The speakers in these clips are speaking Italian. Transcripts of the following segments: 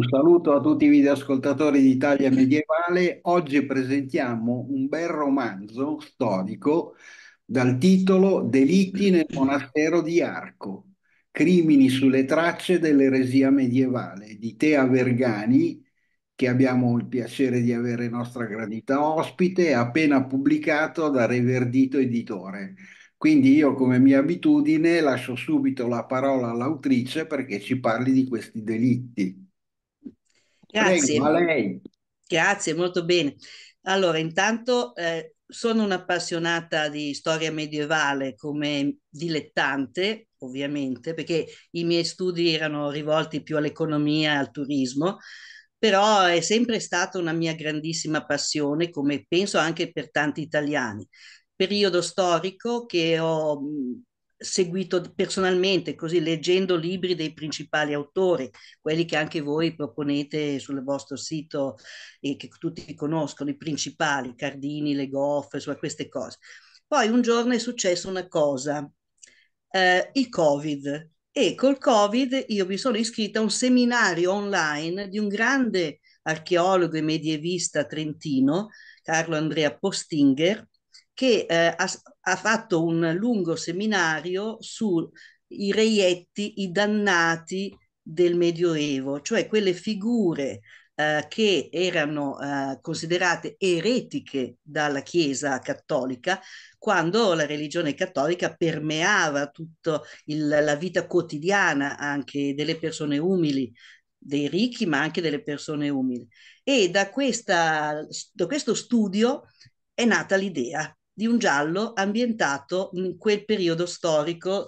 Un saluto a tutti i videoascoltatori di Italia Medievale. Oggi presentiamo un bel romanzo storico dal titolo Delitti nel monastero di Arco, crimini sulle tracce dell'eresia medievale di Tea Vergani, che abbiamo il piacere di avere nostra gradita ospite, appena pubblicato da Reverdito Editore. Quindi io, come mia abitudine, lascio subito la parola all'autrice perché ci parli di questi delitti. Grazie. Prego, a lei. Grazie, molto bene. Allora, intanto eh, sono un'appassionata di storia medievale come dilettante, ovviamente, perché i miei studi erano rivolti più all'economia e al turismo, però è sempre stata una mia grandissima passione, come penso anche per tanti italiani. Periodo storico che ho seguito personalmente, così leggendo libri dei principali autori, quelli che anche voi proponete sul vostro sito e che tutti conoscono, i principali, Cardini, Le Goff, su queste cose. Poi un giorno è successa una cosa, eh, il Covid, e col Covid io mi sono iscritta a un seminario online di un grande archeologo e medievista trentino, Carlo Andrea Postinger, che eh, ha, ha, fatto un lungo seminario sui reietti, i dannati del Medioevo, cioè quelle figure eh, che erano eh, considerate eretiche dalla Chiesa cattolica quando la religione cattolica permeava tutta la vita quotidiana anche delle persone umili, dei ricchi, ma anche delle persone umili. E da, questa, da questo studio è nata l'idea di un giallo ambientato in quel periodo storico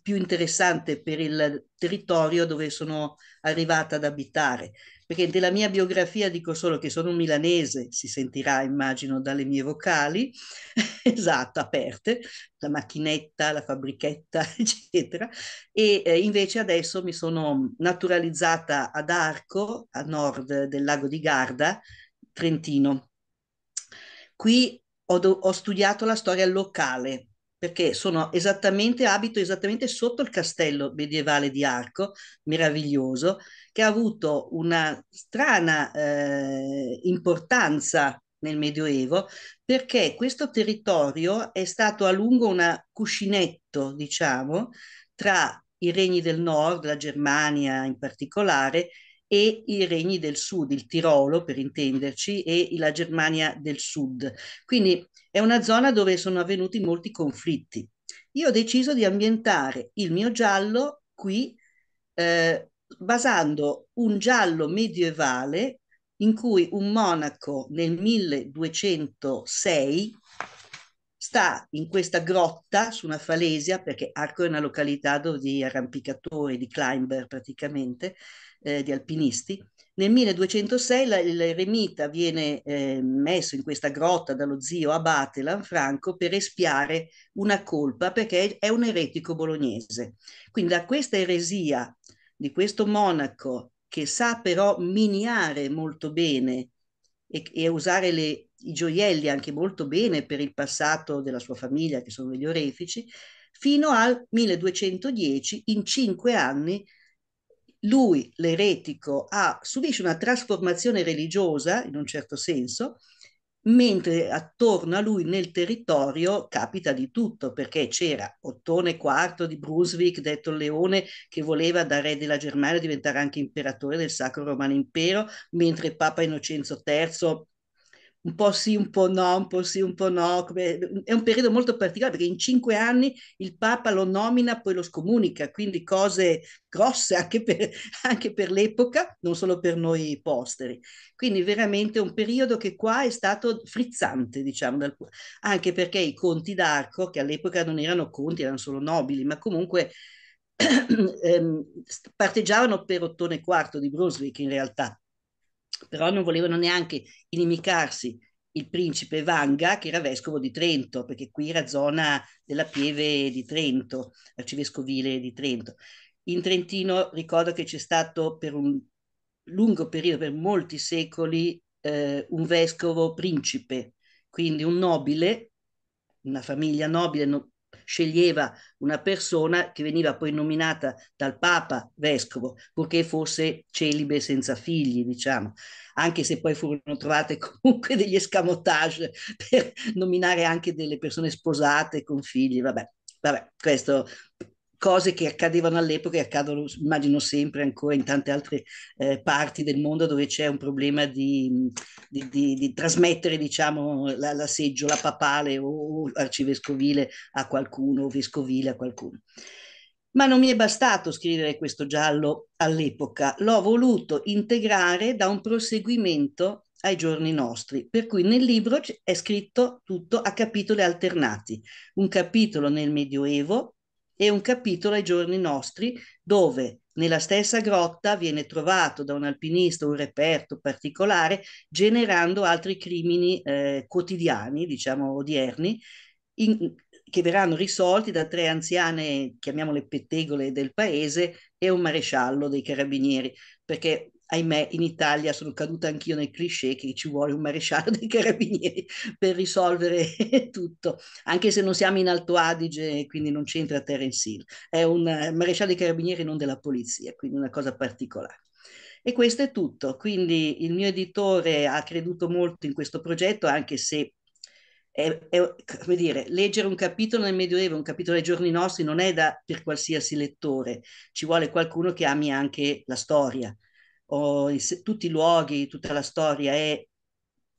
più interessante per il territorio dove sono arrivata ad abitare. Perché della mia biografia dico solo che sono un milanese, si sentirà immagino dalle mie vocali, esatto, aperte, la macchinetta, la fabbrichetta, eccetera. E eh, invece adesso mi sono naturalizzata ad Arco, a nord del lago di Garda, Trentino. Qui ho, do, ho studiato la storia locale perché sono esattamente, abito esattamente sotto il castello medievale di Arco, meraviglioso, che ha avuto una strana eh, importanza nel Medioevo, perché questo territorio è stato a lungo un cuscinetto, diciamo, tra i regni del nord, la Germania in particolare, e i regni del sud, il Tirolo per intenderci e la Germania del sud. Quindi è una zona dove sono avvenuti molti conflitti. Io ho deciso di ambientare il mio giallo qui eh, basando un giallo medievale in cui un monaco nel 1206 sta in questa grotta su una falesia, perché Arco è una località di arrampicatori, di climber praticamente, eh, di alpinisti. Nel 1206 l'eremita viene eh, messo in questa grotta dallo zio abate Lanfranco per espiare una colpa perché è un eretico bolognese. Quindi da questa eresia di questo monaco che sa però miniare molto bene e, e usare le i gioielli anche molto bene per il passato della sua famiglia, che sono gli orefici, fino al 1210, in cinque anni, lui, l'eretico, ha, subisce una trasformazione religiosa, in un certo senso, mentre attorno a lui nel territorio capita di tutto, perché c'era Ottone IV di Brunswick, detto Leone, che voleva da re della Germania diventare anche imperatore del Sacro Romano Impero, mentre Papa Innocenzo III un po' sì, un po' no, un po' sì, un po' no. È un periodo molto particolare perché in cinque anni il Papa lo nomina, poi lo scomunica, quindi cose grosse anche per, anche per l'epoca, non solo per noi posteri. Quindi veramente un periodo che qua è stato frizzante, diciamo, dal, anche perché i conti d'arco, che all'epoca non erano conti, erano solo nobili, ma comunque ehm, parteggiavano per Ottone IV di Brunswick in realtà però non volevano neanche inimicarsi il principe Vanga, che era vescovo di Trento, perché qui era zona della Pieve di Trento, arcivescovile di Trento. In Trentino ricordo che c'è stato per un lungo periodo, per molti secoli, eh, un vescovo principe, quindi un nobile, una famiglia nobile no, sceglieva una persona che veniva poi nominata dal Papa vescovo, purché fosse celibe senza figli, diciamo, anche se poi furono trovate comunque degli escamotage per nominare anche delle persone sposate con figli, vabbè, vabbè, questo cose che accadevano all'epoca e accadono, immagino, sempre ancora in tante altre eh, parti del mondo dove c'è un problema di, di, di, di trasmettere, diciamo, la, la, seggiola papale o, o arcivescovile a qualcuno o vescovile a qualcuno. Ma non mi è bastato scrivere questo giallo all'epoca, l'ho voluto integrare da un proseguimento ai giorni nostri, per cui nel libro è scritto tutto a capitoli alternati, un capitolo nel Medioevo, e un capitolo ai giorni nostri dove nella stessa grotta viene trovato da un alpinista un reperto particolare generando altri crimini eh, quotidiani, diciamo odierni, in, che verranno risolti da tre anziane, chiamiamole pettegole del paese, e un maresciallo dei carabinieri, perché ahimè in Italia sono caduta anch'io nel cliché che ci vuole un maresciallo dei carabinieri per risolvere tutto, anche se non siamo in Alto Adige, e quindi non c'entra Terence Hill, è un eh, maresciallo dei carabinieri non della polizia, quindi una cosa particolare. E questo è tutto, quindi il mio editore ha creduto molto in questo progetto, anche se è, è, come dire, leggere un capitolo nel Medioevo, un capitolo ai giorni nostri, non è da, per qualsiasi lettore, ci vuole qualcuno che ami anche la storia, o se, tutti i luoghi, tutta la storia è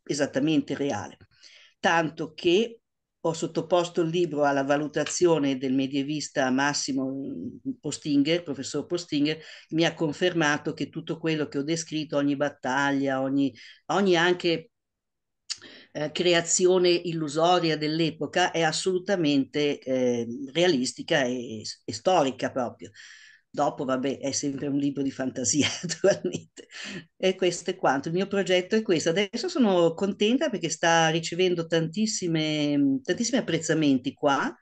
esattamente reale. Tanto che ho sottoposto il libro alla valutazione del medievista Massimo mm, Postinger, professor Postinger, mi ha confermato che tutto quello che ho descritto, ogni battaglia, ogni, ogni anche eh, creazione illusoria dell'epoca, è assolutamente eh, realistica e, e storica proprio. Dopo, vabbè, è sempre un libro di fantasia, naturalmente. E questo è quanto. Il mio progetto è questo. Adesso sono contenta perché sta ricevendo tantissimi apprezzamenti qua,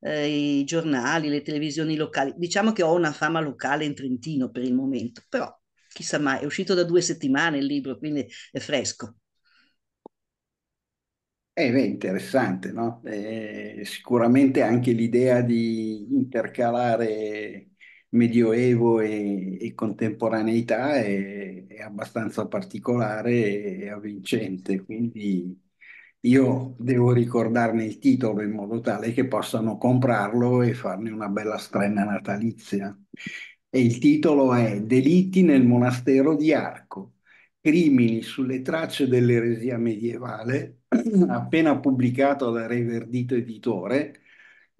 eh, i giornali, le televisioni locali. Diciamo che ho una fama locale in Trentino per il momento, però chissà mai, è uscito da due settimane il libro, quindi è fresco. Eh beh, interessante, no? Eh, sicuramente anche l'idea di intercalare medioevo e, e contemporaneità è, è, abbastanza particolare e, e avvincente, quindi io devo ricordarne il titolo in modo tale che possano comprarlo e farne una bella strenna natalizia. E il titolo è Delitti nel monastero di Arco, crimini sulle tracce dell'eresia medievale, appena pubblicato da Re Verdito Editore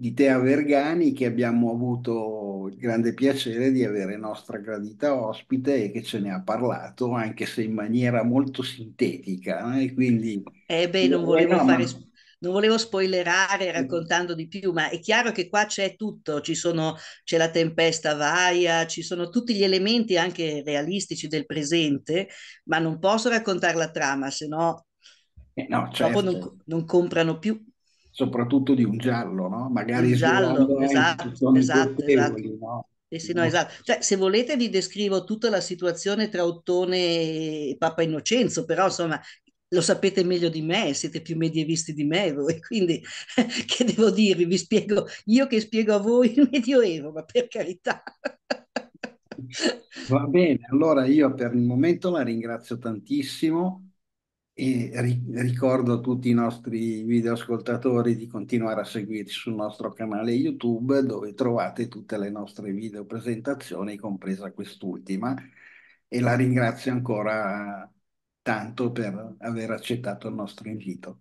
di Tea Vergani che abbiamo avuto il grande piacere di avere nostra gradita ospite e che ce ne ha parlato anche se in maniera molto sintetica. Eh? Quindi, eh beh, non eh, volevo, no, fare, ma... non volevo spoilerare raccontando di più, ma è chiaro che qua c'è tutto, ci sono, c'è la tempesta vaia, ci sono tutti gli elementi anche realistici del presente, ma non posso raccontare la trama, se no eh, no, certo. dopo non, non comprano più soprattutto di un giallo, no? Magari un giallo, eh, esatto, esatto, esatto. No? Sì, sì, no, esatto. Cioè, se volete vi descrivo tutta la situazione tra Ottone e Papa Innocenzo, però insomma lo sapete meglio di me, siete più medievisti di me voi, quindi che devo dirvi? Vi spiego, io che spiego a voi il Medioevo, ma per carità. Va bene, allora io per il momento la ringrazio tantissimo e ri ricordo a tutti i nostri videoascoltatori di continuare a seguirci sul nostro canale YouTube dove trovate tutte le nostre video presentazioni, compresa quest'ultima. E la ringrazio ancora tanto per aver accettato il nostro invito.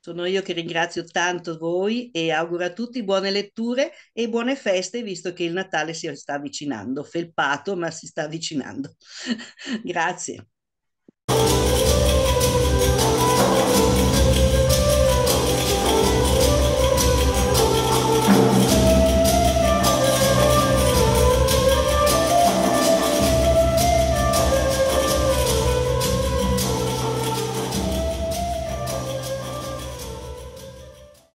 Sono io che ringrazio tanto voi e auguro a tutti buone letture e buone feste, visto che il Natale si sta avvicinando, felpato, ma si sta avvicinando. Grazie.